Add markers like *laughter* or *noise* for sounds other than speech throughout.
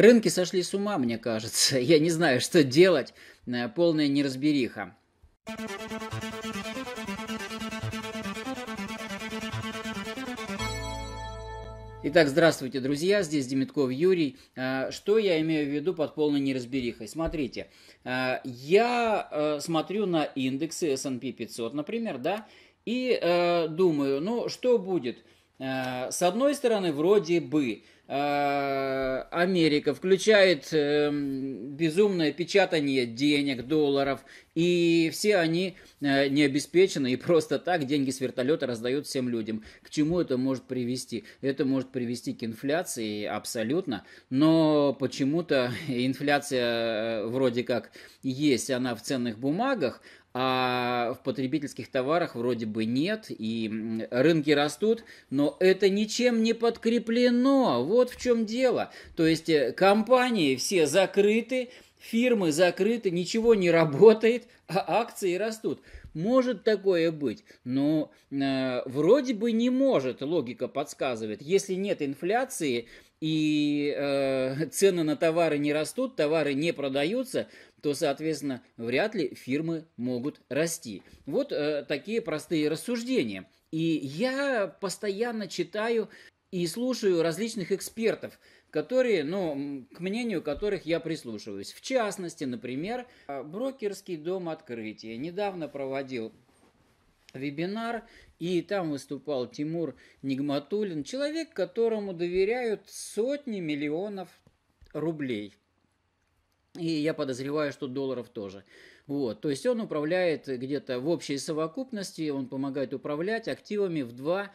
Рынки сошли с ума, мне кажется. Я не знаю, что делать. Э, полная неразбериха. Итак, здравствуйте, друзья, здесь Демитков Юрий. Э, что я имею в виду под полной неразберихой? Смотрите, э, я смотрю на индексы S&P 500, например, да, и думаю, ну, что будет? С одной стороны, вроде бы, Америка включает эм, безумное печатание денег, долларов и все они э, не обеспечены, и просто так деньги с вертолета раздают всем людям. К чему это может привести? Это может привести к инфляции абсолютно, но почему-то *laughs* инфляция э, вроде как есть, она в ценных бумагах, а в потребительских товарах вроде бы нет, и рынки растут, но это ничем не подкреплено. Вот в чем дело. То есть э, компании все закрыты, Фирмы закрыты, ничего не работает, а акции растут. Может такое быть, но э, вроде бы не может, логика подсказывает. Если нет инфляции и э, цены на товары не растут, товары не продаются, то, соответственно, вряд ли фирмы могут расти. Вот э, такие простые рассуждения. И я постоянно читаю и слушаю различных экспертов, которые, ну, к мнению которых я прислушиваюсь. В частности, например, а, брокерский дом открытия недавно проводил вебинар, и там выступал Тимур Нигматулин, человек, которому доверяют сотни миллионов рублей. И я подозреваю, что долларов тоже. Вот, то есть он управляет где-то в общей совокупности, он помогает управлять активами в 2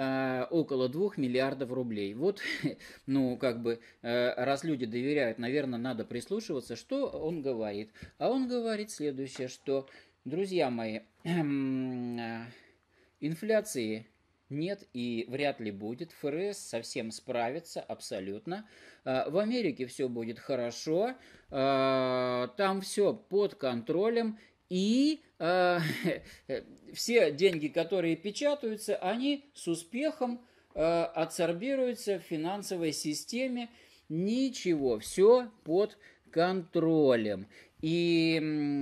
Э, около 2 миллиардов рублей. Вот, *laughs* ну, как бы, э, раз люди доверяют, наверное, надо прислушиваться, что он говорит. А он говорит следующее, что, друзья мои, *clears throat* э, инфляции нет и вряд ли будет. ФРС совсем справится абсолютно. В Америке все будет хорошо. Там все под контролем. И э, *laughs* все деньги, которые печатаются, они с успехом э, адсорбируются в финансовой системе. Ничего, все под контролем. И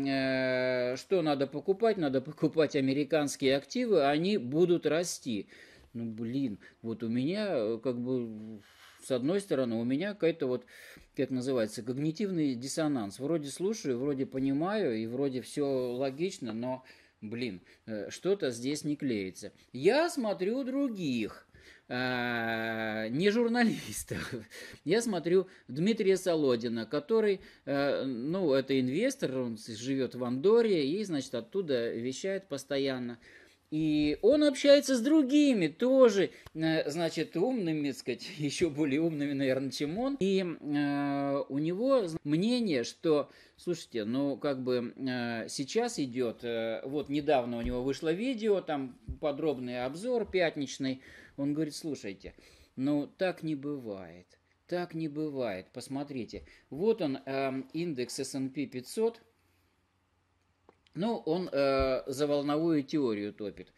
э, что надо покупать? Надо покупать американские активы, они будут расти. Ну, блин, вот у меня э, как бы с одной стороны, у меня какой-то вот, как называется, когнитивный диссонанс. Вроде слушаю, вроде понимаю, и вроде все логично, но, блин, э, что-то здесь не клеится. Я смотрю других, а, не журналистов. *laughs* Я смотрю Дмитрия Солодина, который, э, ну, это инвестор, он живет в Андоре и, значит, оттуда вещает постоянно. И он общается с другими тоже, э, значит, умными, так сказать, *laughs* еще более умными, наверное, чем он. И э, у него мнение, что, слушайте, ну, как бы э, сейчас идет, э, вот недавно у него вышло видео, там подробный обзор пятничный. Он говорит, слушайте, ну, так не бывает. Так не бывает. Посмотрите, вот он э, индекс S&P 500, ну, он э, за волновую теорию топит.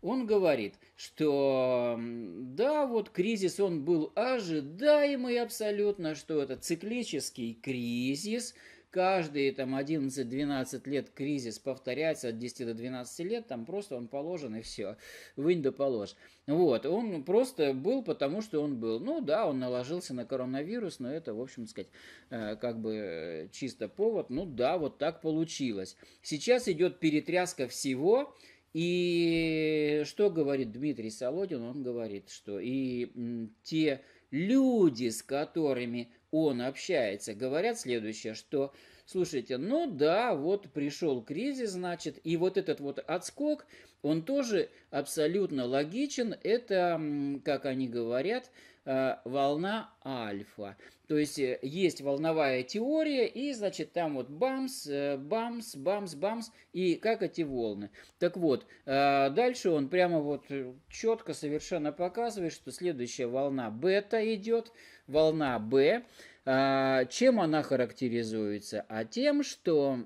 Он говорит, что да, вот кризис, он был ожидаемый абсолютно, что это циклический кризис – каждые там 11-12 лет кризис повторяется от 10 до 12 лет, там просто он положен и все, вынь да положь. Вот, он просто был, потому что он был. Ну да, он наложился на коронавирус, но это, в общем сказать, э, как бы э, чисто повод. Ну да, вот так получилось. Сейчас идет перетряска всего, и что говорит Дмитрий Солодин? Он говорит, что и те люди, с которыми он общается, говорят следующее, что, слушайте, ну да, вот пришел кризис, значит, и вот этот вот отскок, он тоже абсолютно логичен, это, как они говорят, э, волна альфа. То есть э, есть волновая теория, и, значит, там вот бамс, э, бамс, бамс, бамс, и как эти волны. Так вот, э, дальше он прямо вот четко совершенно показывает, что следующая волна бета идет, волна Б. А, чем она характеризуется? А тем, что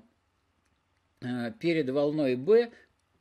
перед волной Б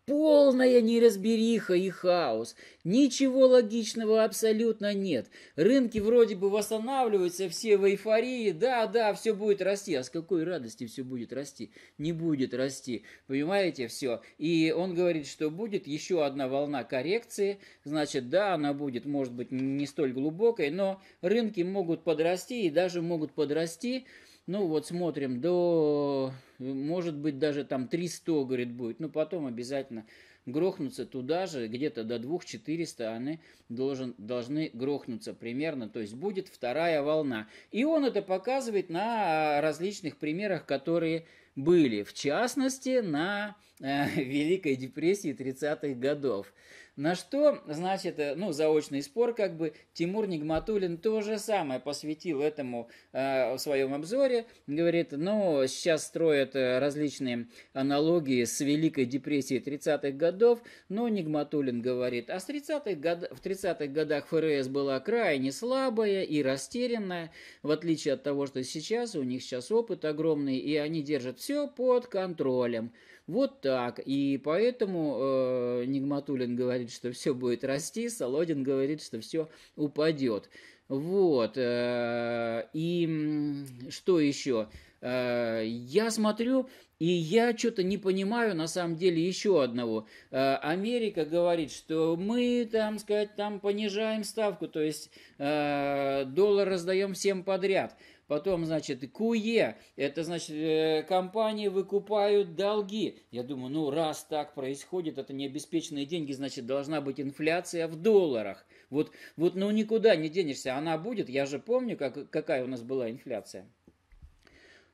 Полная неразбериха и хаос. Ничего логичного абсолютно нет. Рынки вроде бы восстанавливаются, все в эйфории. Да, да, все будет расти. А с какой радости все будет расти? Не будет расти. Понимаете, все. И он говорит, что будет еще одна волна коррекции. Значит, да, она будет, может быть, не столь глубокой, но рынки могут подрасти и даже могут подрасти. Ну вот смотрим до может быть, даже там 300, говорит, будет, но потом обязательно грохнуться туда же, где-то до 2400 они должен, должны грохнуться примерно, то есть будет вторая волна. И он это показывает на а, различных примерах, которые были, в частности, на э, *laughs* Великой депрессии 30-х годов. На что, значит, э, ну, заочный спор, как бы, Тимур Нигматулин то же самое посвятил этому э, в своем обзоре. Говорит, ну, сейчас строят э, различные аналогии с Великой депрессией 30-х годов, но Нигматулин говорит, а с 30 год... в 30-х годах ФРС была крайне слабая и растерянная, в отличие от того, что сейчас, у них сейчас опыт огромный, и они держат все под контролем. Вот так. И поэтому э, Нигматулин говорит, что все будет расти, Солодин говорит, что все упадет. Вот. Э, и что еще? Э, я смотрю, и я что-то не понимаю, на самом деле, еще одного. Э, Америка говорит, что мы, там сказать, там понижаем ставку, то есть э, доллар раздаем всем подряд. Потом, значит, КУЕ, это, значит, э, компании выкупают долги. Я думаю, ну, раз так происходит, это необеспеченные деньги, значит, должна быть инфляция в долларах. Вот, вот ну, никуда не денешься, она будет. Я же помню, как, какая у нас была инфляция.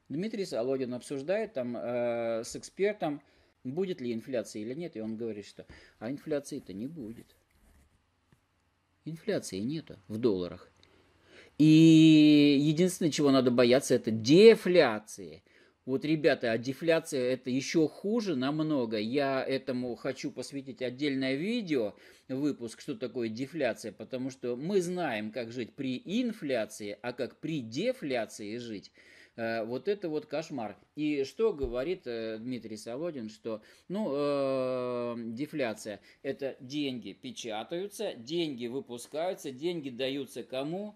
Дмитрий Солодин обсуждает там э, с экспертом, будет ли инфляция или нет, и он говорит, что а инфляции-то не будет. Инфляции нету в долларах. И единственное, чего надо бояться, это дефляции. Вот, ребята, а дефляция это еще хуже намного. Я этому хочу посвятить отдельное видео, выпуск, что такое дефляция, потому что мы знаем, как жить при инфляции, а как при дефляции жить. Э, вот это вот кошмар. И что говорит э, Дмитрий Солодин, что, ну, э, дефляция – это деньги печатаются, деньги выпускаются, деньги даются кому?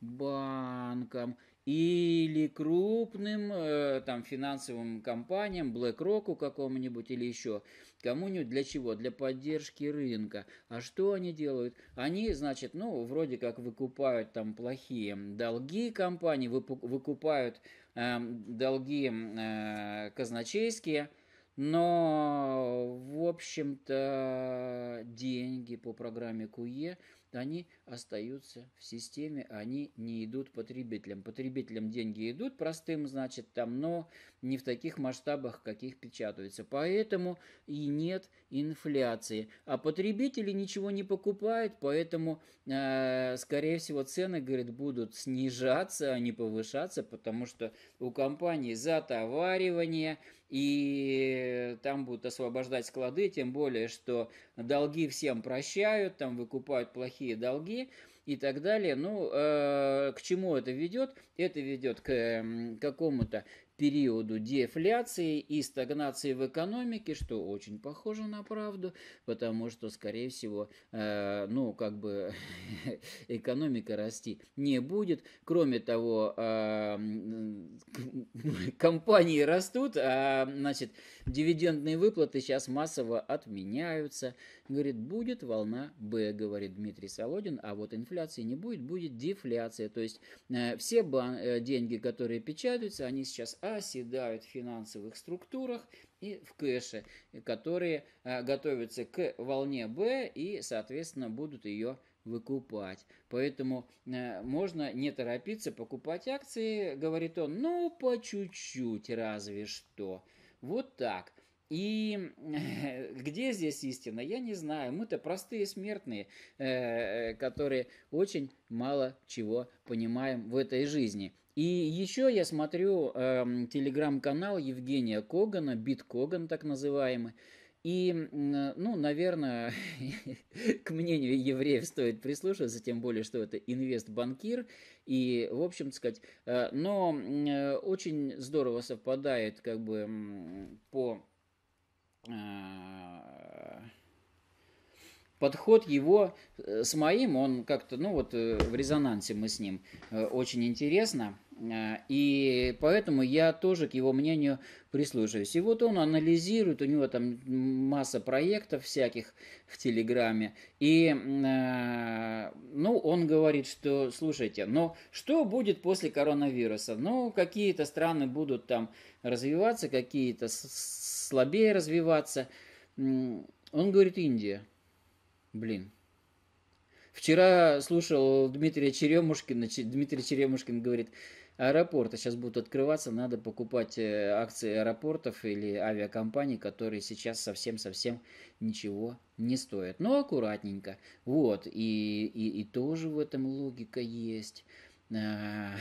банкам или крупным э, там финансовым компаниям, BlackRock какому-нибудь или еще кому-нибудь. Для чего? Для поддержки рынка. А что они делают? Они, значит, ну, вроде как выкупают там плохие долги компании, выкупают э, долги э, казначейские, но, в общем-то, деньги по программе КУЕ e – они остаются в системе, они не идут потребителям. Потребителям деньги идут простым, значит, там, но не в таких масштабах, каких печатаются. Поэтому и нет инфляции. А потребители ничего не покупают, поэтому, э, скорее всего, цены, говорит, будут снижаться, а не повышаться, потому что у компании затоваривание – и там будут освобождать склады, тем более, что долги всем прощают, там выкупают плохие долги и так далее. Ну, э, к чему это ведет? Это ведет к э, какому-то периоду дефляции и стагнации в экономике, что очень похоже на правду, потому что, скорее всего, э, ну, как бы *laughs* экономика расти не будет. Кроме того, э, компании растут, а, значит, дивидендные выплаты сейчас массово отменяются, Говорит, будет волна Б, говорит Дмитрий Солодин, а вот инфляции не будет, будет дефляция. То есть э, все бан- э, деньги, которые печатаются, они сейчас оседают в финансовых структурах и в кэше, которые э, готовятся к волне Б и, соответственно, будут ее выкупать. Поэтому э, можно не торопиться покупать акции, говорит он, ну по чуть-чуть разве что. Вот так. И э, где здесь истина, я не знаю. Мы-то простые смертные, э, э, которые очень мало чего понимаем в этой жизни. И еще я смотрю эм, телеграм-канал Евгения Когана, Бит Коган так называемый. И, ну, наверное, *laughs* к мнению евреев стоит прислушиваться, тем более, что это инвест-банкир И, в общем, сказать, но очень здорово совпадает, как бы, по Э, подход его э, с моим, он как-то, ну вот э, в резонансе мы с ним очень интересно. И поэтому я тоже к его мнению прислушиваюсь. И вот он анализирует, у него там масса проектов всяких в Телеграме. И, ну, он говорит, что, слушайте, но что будет после коронавируса? Ну, какие-то страны будут там развиваться, какие-то слабее развиваться. Он говорит, Индия. Блин. Вчера слушал Дмитрия Черемушкина. Дмитрий Черемушкин говорит, аэропорты сейчас а будут открываться, надо покупать э, акции аэропортов или авиакомпаний, которые сейчас совсем-совсем ничего не стоят. Но ну, аккуратненько. Вот, и, и, и тоже в этом логика есть. А,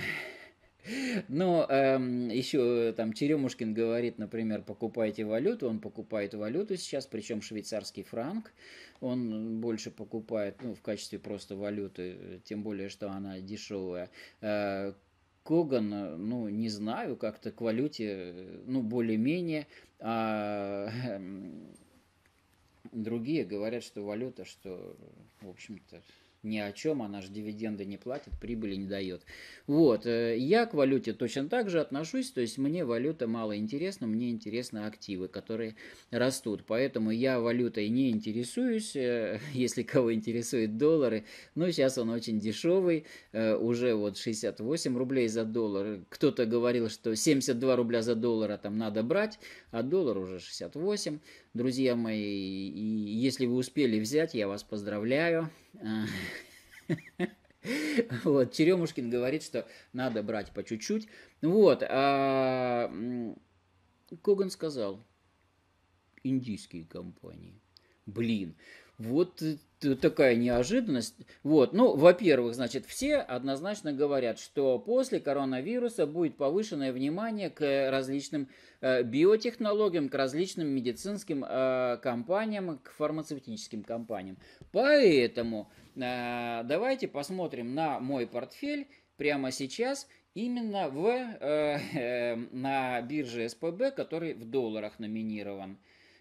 но эм, еще э, там Черемушкин говорит, например, покупайте валюту, он покупает валюту сейчас, причем швейцарский франк, он больше покупает ну, в качестве просто валюты, тем более, что она дешевая. Э, Коган, ну, не знаю, как-то к валюте, ну, более-менее, а э, другие говорят, что валюта, что, в общем-то, ни о чем, она же дивиденды не платит, прибыли не дает. Вот, э, я к валюте точно так же отношусь, то есть мне валюта мало интересна, мне интересны активы, которые растут, поэтому я валютой не интересуюсь, э, *laughs* если кого интересует доллары, но ну, сейчас он очень дешевый, э, уже вот 68 рублей за доллар, кто-то говорил, что 72 рубля за доллара там надо брать, а доллар уже 68, друзья мои, и если вы успели взять, я вас поздравляю, а. *laughs* Вот, Черемушкин говорит, что надо брать по чуть-чуть. Вот, а Коган сказал, индийские компании. Блин, вот э, такая неожиданность. Вот, ну, во-первых, значит, все однозначно говорят, что после коронавируса будет повышенное внимание к э, различным э, биотехнологиям, к различным медицинским э, компаниям, к фармацевтическим компаниям. Поэтому э, давайте посмотрим на мой портфель прямо сейчас именно в, э, *laughs* на бирже СПБ, который в долларах номинирован.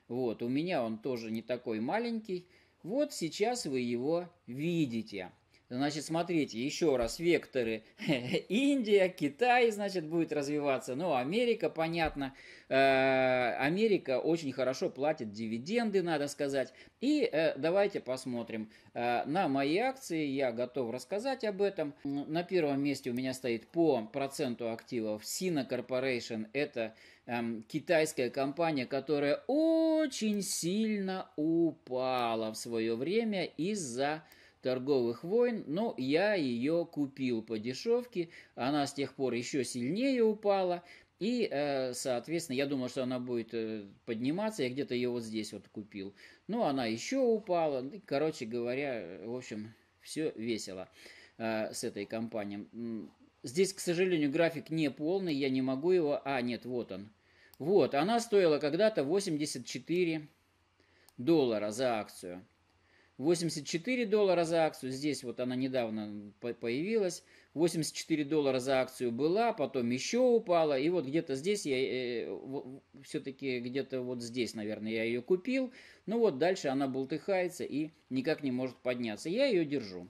Вот, у меня он тоже не такой маленький. Вот сейчас вы его видите. Значит, смотрите, еще раз векторы. *laughs* Индия, Китай, значит, будет развиваться. Ну, Америка, понятно. Э, Америка очень хорошо платит дивиденды, надо сказать. И э, давайте посмотрим. Э, на мои акции я готов рассказать об этом. На первом месте у меня стоит по проценту активов Sina Corporation. Это эм, китайская компания, которая очень сильно упала в свое время из-за торговых войн, но я ее купил по дешевке, она с тех пор еще сильнее упала, и, э, соответственно, я думал, что она будет э, подниматься, я где-то ее вот здесь вот купил. но ну, она еще упала, ну, короче говоря, в общем, все весело э, с этой компанией. Здесь, к сожалению, график не полный, я не могу его... А, нет, вот он. Вот, она стоила когда-то 84 доллара за акцию. 84 доллара за акцию, здесь вот она недавно появилась, 84 доллара за акцию была, потом еще упала, и вот где-то здесь я, э, все-таки где-то вот здесь, наверное, я ее купил, ну вот дальше она болтыхается и никак не может подняться, я ее держу.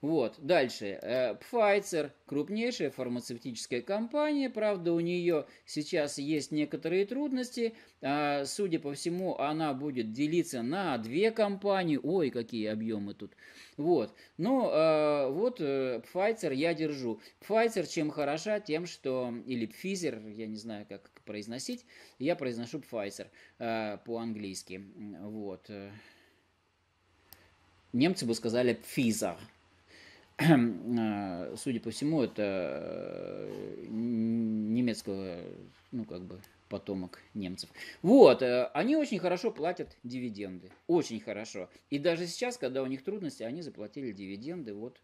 Вот, дальше. Э, Pfizer, крупнейшая фармацевтическая компания, правда, у нее сейчас есть некоторые трудности. А, судя по всему, она будет делиться на две компании. Ой, какие объемы тут. Вот, но э, вот э, Pfizer я держу. Pfizer чем хороша? Тем, что... Или Pfizer, я не знаю, как произносить. Я произношу Pfizer по-английски. Вот. Немцы бы сказали Pfizer. Э, судя по всему, это э, немецкого, ну, как бы, потомок немцев. Вот, э, они очень хорошо платят дивиденды, очень хорошо. И даже сейчас, когда у них трудности, они заплатили дивиденды, вот,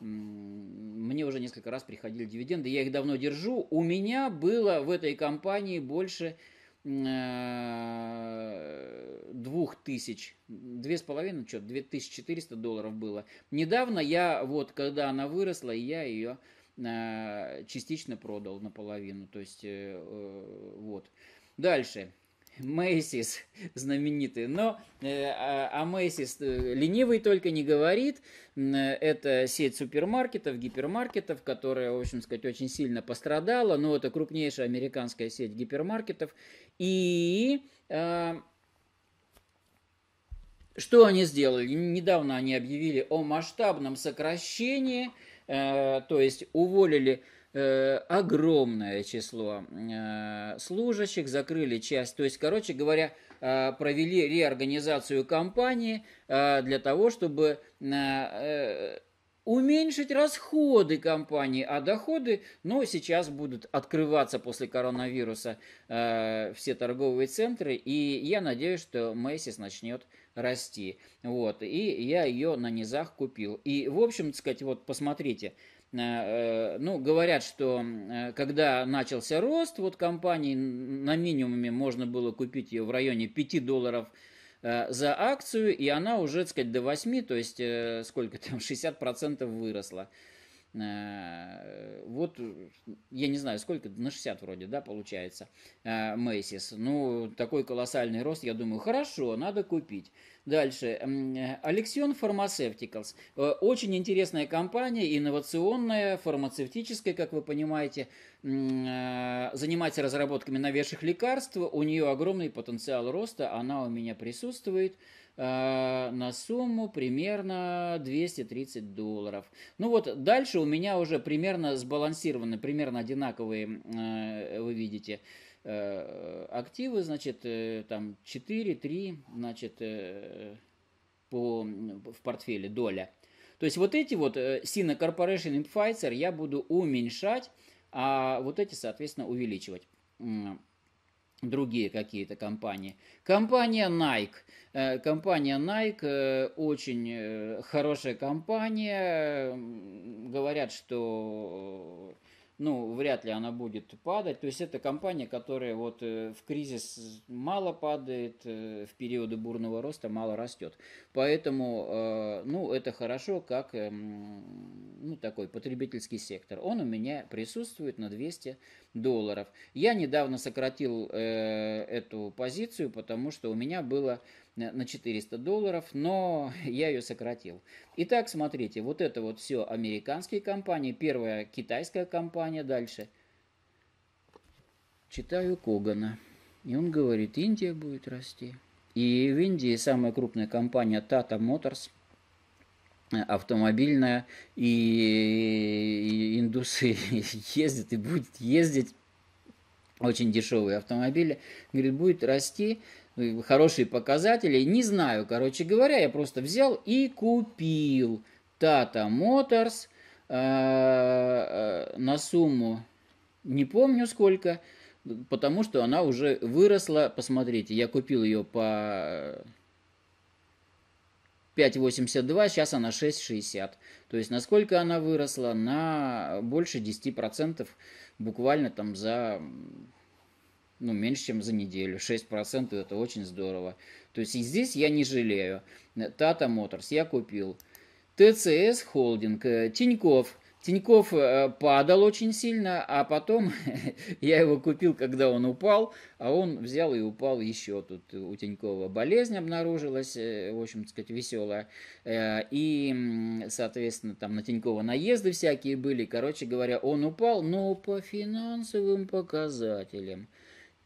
мне уже несколько раз приходили дивиденды, я их давно держу. У меня было в этой компании больше 2000, 2,5, что, 2400 долларов было. Недавно я, вот, когда она выросла, я ее э, частично продал наполовину. То есть, э, э, вот. Дальше. Мэйсис *laughs* знаменитый, но э, а, а Мэйсис э, ленивый только не говорит. Э, это сеть супермаркетов, гипермаркетов, которая, в общем сказать, очень сильно пострадала, но это крупнейшая американская сеть гипермаркетов. И э, что они сделали? Недавно они объявили о масштабном сокращении, э, то есть уволили Э, огромное число э, служащих, закрыли часть, то есть, короче говоря, э, провели реорганизацию компании для того, чтобы уменьшить расходы компании, а доходы, ну, сейчас будут открываться после коронавируса э, все торговые центры, и я надеюсь, что Мэйсис начнет расти. Вот, и я ее на низах купил. И, в общем, сказать, вот посмотрите, Э, э, ну, говорят, что э, когда начался рост, вот компании на минимуме можно было купить ее в районе 5 долларов за акцию, и она уже, так сказать, до 8, то есть сколько там, 60% *laughs* выросла. Э, вот, я не знаю, сколько, на 60 вроде, да, получается, Мэйсис. Ну, такой колоссальный рост, я думаю, хорошо, надо купить. Дальше, Алексион э, Pharmaceuticals. Э, очень интересная компания, инновационная, фармацевтическая, как вы понимаете, занимается разработками новейших лекарств. У нее огромный потенциал роста, она у меня присутствует. Э, на сумму примерно 230 долларов. Ну вот дальше у меня уже примерно сбалансированы, примерно одинаковые, э, вы видите, э, активы, значит, там 4, 3, значит, по, в портфеле доля. То есть вот эти вот Sina Corporation и Pfizer я буду уменьшать, а вот эти, соответственно, увеличивать другие какие-то компании. Компания Nike. Э, компания Nike э, очень э, хорошая компания. Говорят, что ну, вряд ли она будет падать. То есть это компания, которая вот э, в кризис мало падает, э, в периоды бурного роста мало растет. Поэтому, э, ну, это хорошо, как, эм, ну, такой потребительский сектор. Он у меня присутствует на 200 долларов. Я недавно сократил эту позицию, потому что у меня было на 400 долларов, но *laughs* я ее сократил. Итак, смотрите, вот это вот все американские компании. Первая китайская компания, дальше. Читаю Когана. И он говорит, Индия будет расти. И в Индии самая крупная компания Tata Motors – автомобильная, и индусы *laughs* ездят и будут ездить очень дешевые автомобили, говорит, будет расти ну, хорошие показатели. Не знаю, короче говоря, я просто взял и купил Tata Motors э, э, на сумму, не помню сколько, потому что она уже выросла. Посмотрите, я купил ее по 5,82, сейчас она 6,60. То есть насколько она выросла? На больше 10% буквально там за ну, меньше, чем за неделю. 6% это очень здорово. То есть и здесь я не жалею. Tata Motors я купил. ТЦС Холдинг, Тиньков. Э, Тиньков э, падал очень сильно, а потом *laughs* я его купил, когда он упал, а он взял и упал еще. Тут у Тинькова болезнь обнаружилась, э, в общем, так сказать, веселая. И, соответственно, там на Тинькова наезды всякие были. Короче говоря, он упал, но по финансовым показателям –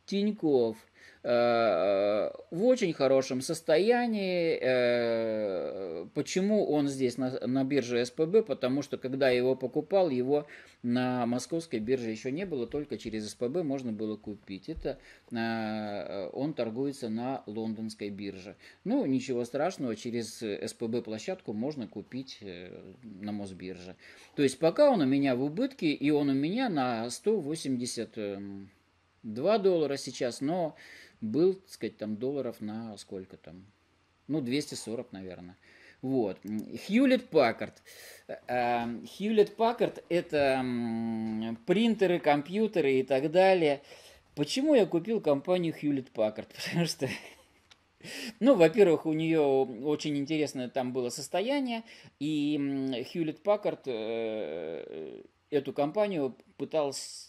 Тиньков э, в очень хорошем состоянии. Э, почему он здесь на, на бирже СПБ? Потому что когда его покупал, его на московской бирже еще не было, только через СПБ можно было купить. Это э, он торгуется на лондонской бирже. Ну, ничего страшного, через СПБ площадку можно купить на Мосбирже. То есть пока он у меня в убытке, и он у меня на 180 2 доллара сейчас, но был, так сказать, там долларов на сколько там? Ну, 240, наверное. Вот. Хьюлет Паккард. Хьюлет Паккард – это принтеры, компьютеры и так далее. Почему я купил компанию Хьюлет Паккард? *laughs* Потому что ну, во-первых, у нее очень интересное там было состояние, и Хьюлет Паккард э, эту компанию пытался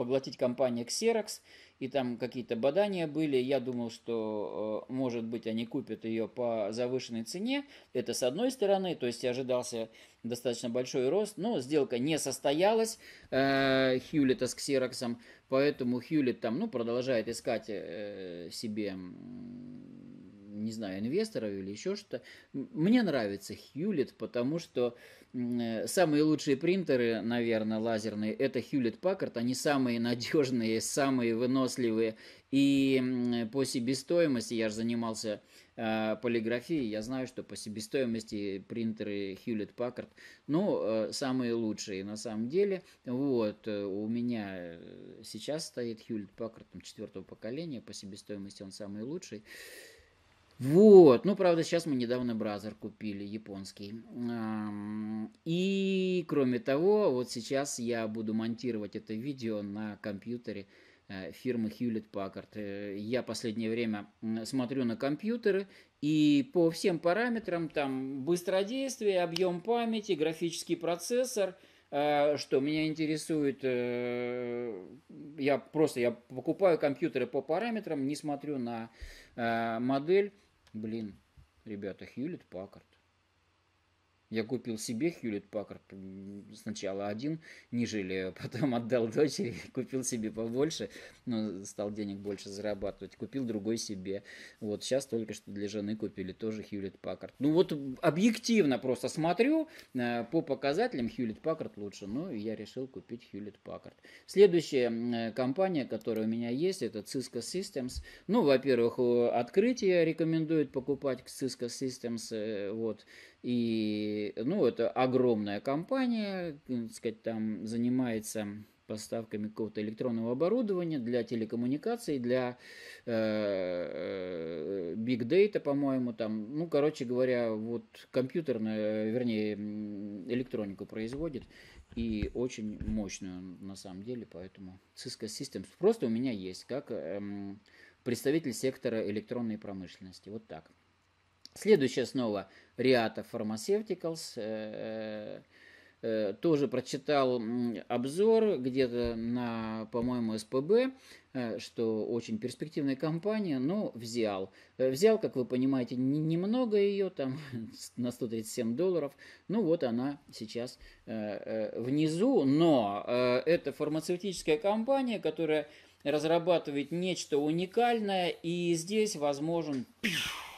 поглотить компания Xerox, и там какие-то бадания были. Я думал, что, э, может быть, они купят ее по завышенной цене. Это с одной стороны, то есть ожидался достаточно большой рост, но сделка не состоялась э, Хьюлита с Xerox, поэтому Хьюлит там, ну, продолжает искать э, себе не знаю, инвесторов или еще что-то. Мне нравится Hewlett, потому что э, самые лучшие принтеры, наверное, лазерные, это Hewlett Packard. Они самые надежные, самые выносливые. И по себестоимости, я же занимался а, полиграфией, я знаю, что по себестоимости принтеры Hewlett Packard, ну, э, самые лучшие на самом деле. Вот, э, у меня сейчас стоит Hewlett Packard четвертого поколения, по себестоимости он самый лучший. Вот, ну, правда, сейчас мы недавно бразер купили, японский. И, кроме того, вот сейчас я буду монтировать это видео на компьютере э, фирмы Hewlett Packard. Э, я последнее время смотрю на компьютеры, и по всем параметрам, там, быстродействие, объем памяти, графический процессор э, – что меня интересует, я просто я покупаю компьютеры по параметрам, не смотрю на модель, Блин, ребята, Хьюлит Паккард. Я купил себе Хьюлит Паккард сначала один, не жили, *laughs* потом отдал дочери, *laughs* купил себе побольше, но стал денег больше зарабатывать, купил другой себе. Вот сейчас только что для жены купили тоже Хьюлит Паккард. Ну вот объективно просто смотрю, э, по показателям Хьюлит Паккард лучше, ну я решил купить Хьюлит Паккард. Следующая э, компания, которая у меня есть, это Cisco Systems. Ну, во-первых, открытие рекомендует покупать Cisco Systems, э, вот, и, ну, это огромная компания, э, так сказать, там занимается поставками какого-то электронного оборудования для телекоммуникаций, для э, э, big data, по-моему, там, ну, короче говоря, вот компьютерная, вернее, электронику производит и очень мощную на самом деле, поэтому Cisco Systems просто у меня есть как эм, представитель сектора электронной промышленности, вот так. Следующая снова Риата Pharmaceuticals. Э, э, э, тоже прочитал обзор где-то на, по-моему, СПБ, что очень перспективная компания, но взял. Взял, как вы понимаете, немного ее, там *laughs* на 137 долларов. Ну вот она сейчас внизу, но это фармацевтическая компания, которая разрабатывает нечто уникальное, и здесь возможен пиф,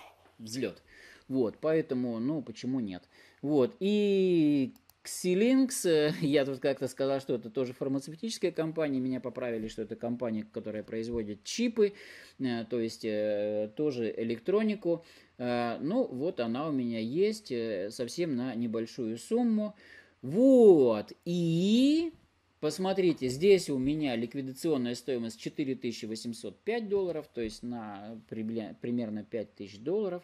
взлет. Вот, поэтому, ну, почему нет? Вот, и Xilinx, э, *laughs* я тут как-то сказал, что это тоже фармацевтическая компания, меня поправили, что это компания, которая производит чипы, э, то есть э, тоже электронику. Ну, вот она у меня есть, совсем на небольшую сумму. Вот, и Посмотрите, здесь у меня ликвидационная стоимость 4805 долларов, то есть на примерно 5000 долларов.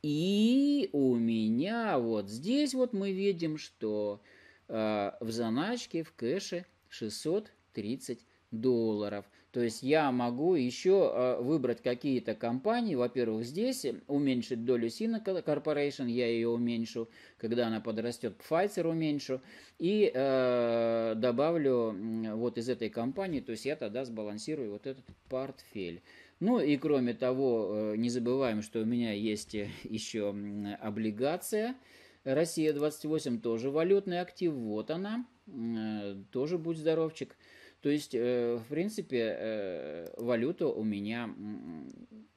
И у меня вот здесь вот мы видим, что э, в заначке, в кэше 630 долларов. То есть я могу еще а, выбрать какие-то компании. Во-первых, здесь уменьшить долю Sina Corporation, я ее уменьшу. Когда она подрастет, Pfizer уменьшу. И э, добавлю вот из этой компании, то есть я тогда сбалансирую вот этот портфель. Ну и кроме того, э, не забываем, что у меня есть э, еще облигация. Россия 28 тоже валютный актив, вот она, э, тоже будь здоровчик. То есть, э, в принципе, э, валюта у меня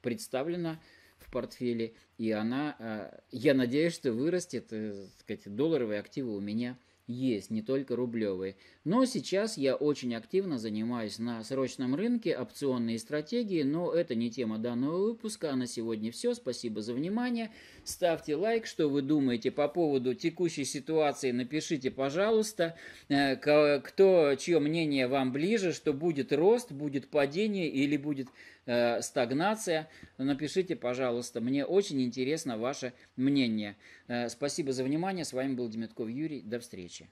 представлена в портфеле, и она, э, я надеюсь, что вырастет, так сказать, долларовые активы у меня есть, не только рублевые. Но сейчас я очень активно занимаюсь на срочном рынке, опционные стратегии, но это не тема данного выпуска, а на сегодня все. Спасибо за внимание. Ставьте лайк, что вы думаете по поводу текущей ситуации, напишите, пожалуйста, э, кто, чье мнение вам ближе, что будет рост, будет падение или будет Э, стагнация. Напишите, пожалуйста, мне очень интересно ваше мнение. Э, спасибо за внимание. С вами был Демятков Юрий. До встречи.